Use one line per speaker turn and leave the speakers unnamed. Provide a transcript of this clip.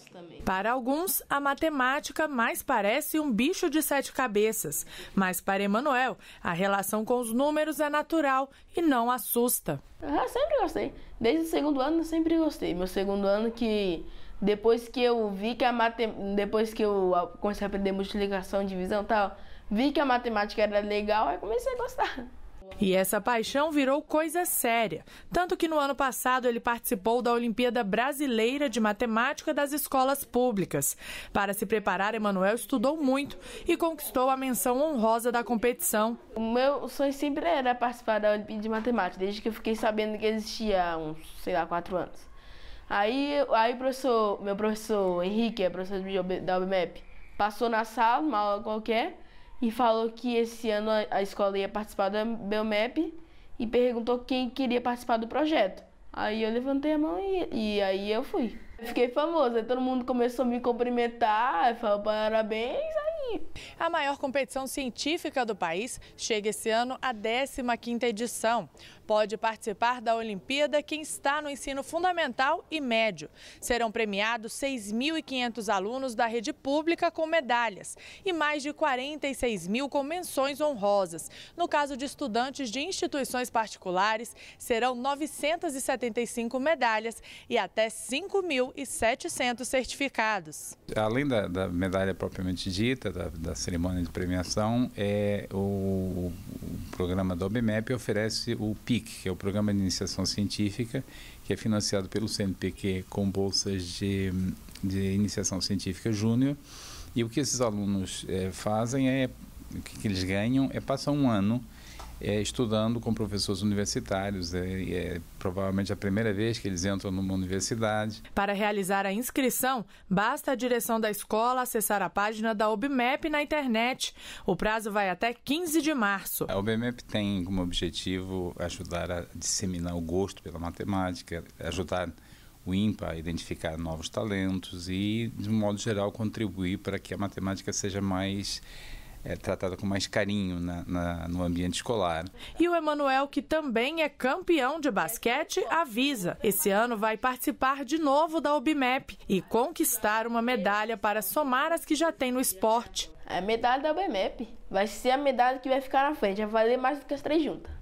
gosto também. Para alguns, a matemática mais parece um bicho de sete cabeças, mas para Emanuel, a relação com os números é natural e não assusta.
Eu ah, sempre gostei. Desde o segundo ano eu sempre gostei. Meu segundo ano que depois que eu vi que a matemática. depois que eu comecei a aprender multiplicação, divisão, e tal, vi que a matemática era legal, aí comecei a gostar.
E essa paixão virou coisa séria, tanto que no ano passado ele participou da Olimpíada Brasileira de Matemática das Escolas Públicas. Para se preparar, Emanuel estudou muito e conquistou a menção
honrosa da competição. O meu sonho sempre era participar da Olimpíada de Matemática, desde que eu fiquei sabendo que existia há uns, sei lá, quatro anos. Aí, aí professor, meu professor Henrique, é professor da UBMEP, passou na sala, uma aula qualquer, e falou que esse ano a escola ia participar do Belmap e perguntou quem queria participar do projeto. Aí eu levantei a mão e, e aí eu fui. Fiquei famosa, todo mundo começou a me cumprimentar, falou parabéns, aí a maior competição
científica do país chega esse ano à 15ª edição. Pode participar da Olimpíada quem está no ensino fundamental e médio. Serão premiados 6.500 alunos da rede pública com medalhas e mais de 46 mil com menções honrosas. No caso de estudantes de instituições particulares, serão 975 medalhas e até 5.700 certificados.
Além da, da medalha propriamente dita, da, da cerimônia de premiação, é o, o programa da OBMEP oferece o PIC, que é o Programa de Iniciação Científica, que é financiado pelo CNPq com bolsas de, de iniciação científica júnior. E o que esses alunos é, fazem é, o que, que eles ganham é passar um ano é, estudando com professores universitários. É, é provavelmente a primeira vez que eles entram numa universidade.
Para realizar a inscrição, basta a direção da escola acessar a página da OBMEP na internet. O prazo vai até 15 de março.
A OBMEP tem como objetivo ajudar a disseminar o gosto pela matemática, ajudar o INPA a identificar novos talentos e, de um modo geral, contribuir para que a matemática seja mais é, tratada com mais carinho na, na, no ambiente escolar.
E o Emanuel, que também é campeão de basquete, avisa: esse ano vai participar de novo da OBMEP e
conquistar uma medalha para somar as que já tem no esporte. A medalha da OBMEP vai ser a medalha que vai ficar na frente, vai valer mais do que as três juntas.